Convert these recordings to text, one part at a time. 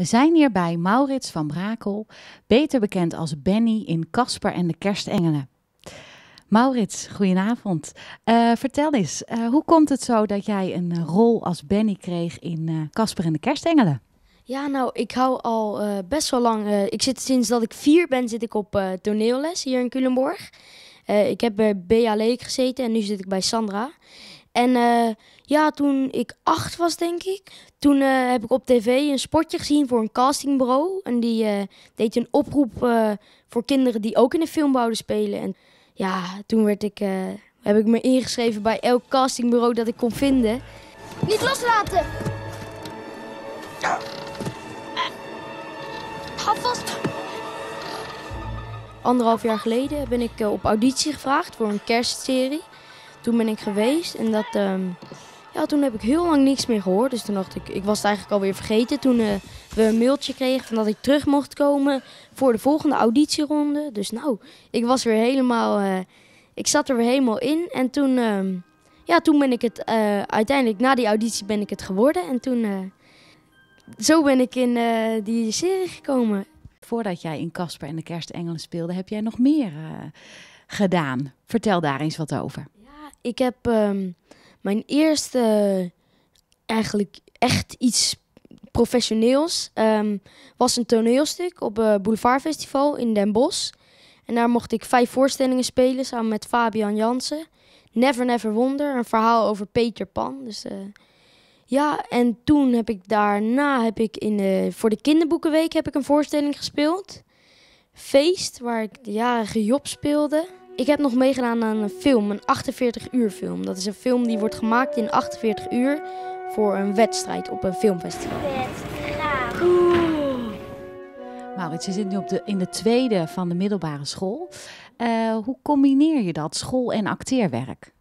We zijn hier bij Maurits van Brakel, beter bekend als Benny in Casper en de Kerstengelen. Maurits, goedenavond. Eh, vertel eens, eh, hoe komt het zo dat jij een rol als Benny kreeg in Casper eh, en de Kerstengelen? Ja, nou, ik hou al best wel lang. ik zit sinds dat ik vier ben, zit ik op toneelles hier in Culemborg. ik heb bij BA Leek gezeten en nu zit ik bij Sandra. En eh, ja, toen ik acht was, denk ik, toen eh, heb ik op tv een sportje gezien voor een castingbureau. En die eh, deed een oproep voor kinderen die ook in de film wouden spelen. En ja, toen werd ik, heb ik me ingeschreven bij elk castingbureau dat ik kon vinden. Niet loslaten! Ja. vast! Anderhalf jaar geleden ben ik op auditie gevraagd voor een kerstserie. Toen ben ik geweest en dat, ehm, ja, toen heb ik heel lang niks meer gehoord. Dus toen dacht ik, ik was het eigenlijk alweer vergeten. Toen eh, we een mailtje kregen van dat ik terug mocht komen voor de volgende auditieronde. Dus nou, ik was weer helemaal, eh, ik zat er weer helemaal in. En toen, ehm, ja, toen ben ik het, eh, uiteindelijk na die auditie ben ik het geworden. En toen, zo ben ik in die serie gekomen voordat jij in Casper en de Kerstengelen speelde, heb jij nog meer gedaan. Vertel daar eens wat over ik heb ehm, mijn eerste eigenlijk echt iets professioneels ehm, was een toneelstuk op het eh, Boulevard Festival in Den Bosch. En daar mocht ik vijf voorstellingen spelen samen met Fabian Jansen. Never Never Wonder, een verhaal over Peter Pan. Dus eh, ja, en toen heb ik daarna heb ik in de, voor de kinderboekenweek heb ik een voorstelling gespeeld. Feest, waar ik de jarige Job speelde. Ik heb nog meegedaan aan een film, een 48 uur film. Dat is een film die wordt gemaakt in 48 uur voor een wedstrijd op een filmfestival. Cool. Maurits, je zit nu op de, in de tweede van de middelbare school. Eh, hoe combineer je dat, school en acteerwerk?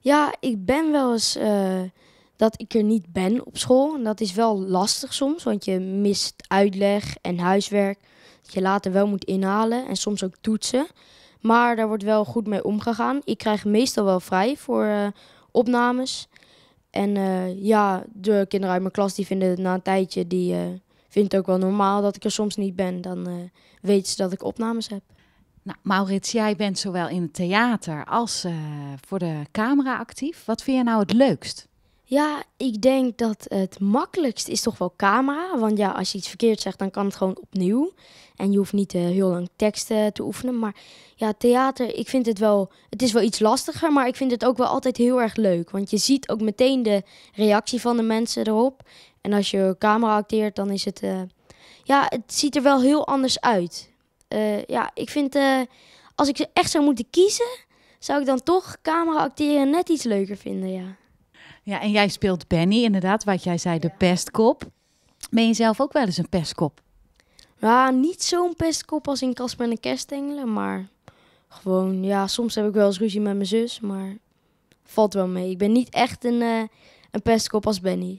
Ja, ik ben wel eens eh, dat ik er niet ben op school. En dat is wel lastig soms, want je mist uitleg en huiswerk. Dat je later wel moet inhalen en soms ook toetsen. Maar daar wordt wel goed mee omgegaan. Ik krijg meestal wel vrij voor eh, opnames. En eh, ja, de kinderen uit mijn klas die vinden het na een tijdje, die eh, vindt het ook wel normaal dat ik er soms niet ben. Dan weten ze dat ik opnames heb. Nou, Maurits, jij bent zowel in het theater als voor de camera actief. Wat vind je nou het leukst? Ja, ik denk dat het makkelijkst is toch wel camera. Want ja, als je iets verkeerd zegt, dan kan het gewoon opnieuw. En je hoeft niet eh, heel lang teksten eh, te oefenen. Maar ja, theater, ik vind het wel... Het is wel iets lastiger, maar ik vind het ook wel altijd heel erg leuk. Want je ziet ook meteen de reactie van de mensen erop. En als je camera acteert, dan is het... Eh, ja, het ziet er wel heel anders uit. Uh, ja, ik vind... als ik echt zou moeten kiezen, zou ik dan toch camera acteren net iets leuker vinden, ja. Ja, en jij speelt Benny, inderdaad, wat jij zei, de pestkop. Ben je zelf ook wel eens een pestkop? Ja, niet zo'n pestkop als in Kasper en de Kerstengelen, maar gewoon, ja, soms heb ik wel eens ruzie met mijn zus, maar valt wel mee. Ik ben niet echt een, eh, een pestkop als Benny.